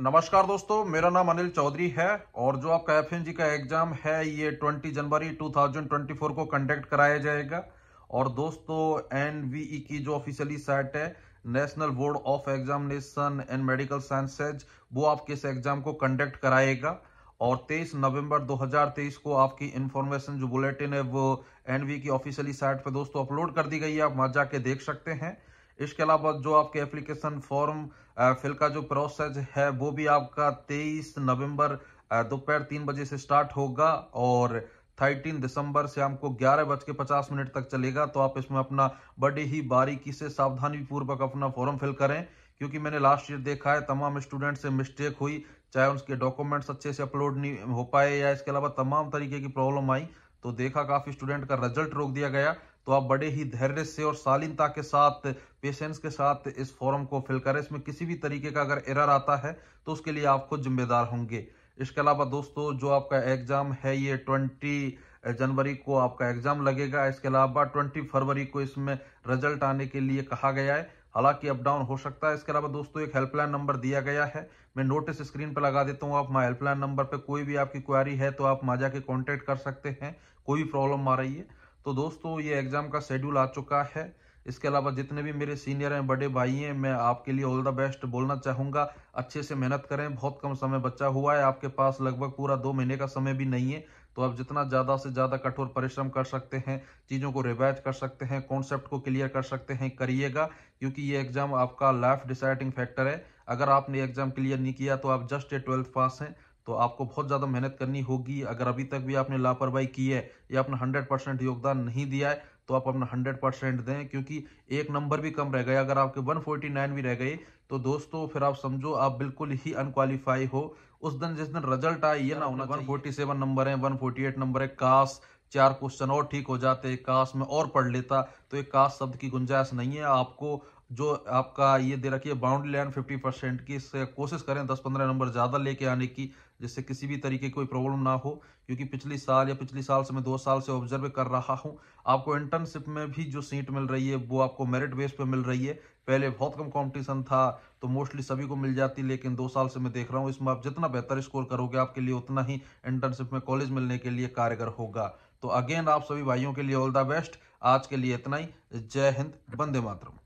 नमस्कार दोस्तों मेरा नाम अनिल चौधरी है और जो आपका एफ जी का एग्जाम है ये 20 जनवरी 2024 को कंडक्ट कराया जाएगा और दोस्तों एन e की जो ऑफिशियली साइट है national board of examination and medical sciences वो आपके इस एग्जाम को कंडक्ट कराएगा और 23 नवंबर 2023 को आपकी इन्फॉर्मेशन जो बुलेटिन है वो एन e की ऑफिशियली साइट पर दोस्तों अपलोड कर दी गई है आप वहां जाके देख सकते हैं इसके अलावा जो आपके एप्लीकेशन फॉर्म फिल का जो प्रोसेस है वो भी आपका 23 नवंबर दोपहर तीन बजे से स्टार्ट होगा और 13 दिसंबर से आपको ग्यारह बज के पचास मिनट तक चलेगा तो आप इसमें अपना बड़े ही बारीकी से सावधानी पूर्वक अपना फॉर्म फिल करें क्योंकि मैंने लास्ट ईयर देखा है तमाम स्टूडेंट से मिस्टेक हुई चाहे उसके डॉक्यूमेंट्स अच्छे से अपलोड नहीं हो पाए या इसके अलावा तमाम तरीके की प्रॉब्लम आई तो देखा काफी स्टूडेंट का रिजल्ट रोक दिया गया तो आप बड़े ही धैर्य से और शालीनता के साथ पेशेंस के साथ इस फॉर्म को फिल करें इसमें किसी भी तरीके का अगर एरर आता है तो उसके लिए आप खुद जिम्मेदार होंगे इसके अलावा दोस्तों जो आपका एग्जाम है ये ट्वेंटी जनवरी को आपका एग्जाम लगेगा इसके अलावा ट्वेंटी फरवरी को इसमें रिजल्ट आने के लिए कहा गया है हालांकि अप डाउन हो सकता है इसके अलावा दोस्तों एक हेल्पलाइन नंबर दिया गया है मैं नोटिस स्क्रीन पर लगा देता हूँ आप माँ हेल्पलाइन नंबर पर कोई भी आपकी क्वारी है तो आप माँ जाके कॉन्टेक्ट कर सकते हैं कोई भी प्रॉब्लम आ रही है तो दोस्तों ये एग्ज़ाम का शेड्यूल आ चुका है इसके अलावा जितने भी मेरे सीनियर हैं बड़े भाई हैं मैं आपके लिए ऑल द बेस्ट बोलना चाहूँगा अच्छे से मेहनत करें बहुत कम समय बचा हुआ है आपके पास लगभग पूरा दो महीने का समय भी नहीं है तो आप जितना ज़्यादा से ज़्यादा कठोर परिश्रम कर सकते हैं चीज़ों को रिवाइज कर सकते हैं कॉन्सेप्ट को क्लियर कर सकते हैं करिएगा क्योंकि ये एग्ज़ाम आपका लाइफ डिसाइडिंग फैक्टर है अगर आपने एग्ज़ाम क्लियर नहीं किया तो आप जस्ट ये ट्वेल्थ पास हैं तो आपको बहुत ज़्यादा मेहनत करनी होगी अगर अभी तक भी आपने लापरवाही की है या अपना हंड्रेड परसेंट योगदान नहीं दिया है तो आप अपना हंड्रेड परसेंट दें क्योंकि एक नंबर भी कम रह गए अगर आपके वन फोर्टी नाइन भी रह गए तो दोस्तों फिर आप समझो आप बिल्कुल ही अनक्वालीफाई हो उस दिन जिस दिन रिजल्ट आए ये ना होना वन फोर्टी सेवन नंबर है वन फोर्टी एट नंबर है काश चार क्वेश्चन और ठीक हो जाते काश में और पढ़ लेता तो एक काश शब्द की गुंजाइश नहीं है आपको जो आपका ये दे रखी है बाउंड्री लाइन फिफ्टी परसेंट की इससे कोशिश करें दस पंद्रह नंबर ज़्यादा लेके आने की जिससे किसी भी तरीके की कोई प्रॉब्लम ना हो क्योंकि पिछली साल या पिछली साल से मैं दो साल से ऑब्जर्व कर रहा हूँ आपको इंटर्नशिप में भी जो सीट मिल रही है वो आपको मेरिट बेस पर मिल रही है पहले बहुत कम कॉम्पिटिशन था तो मोस्टली सभी को मिल जाती लेकिन दो साल से मैं देख रहा हूँ इसमें आप जितना बेहतर स्कोर करोगे आपके लिए उतना ही इंटर्नशिप में कॉलेज मिलने के लिए कारगर होगा तो अगेन आप सभी भाइयों के लिए ऑल द बेस्ट आज के लिए इतना ही जय हिंद बंदे मातरम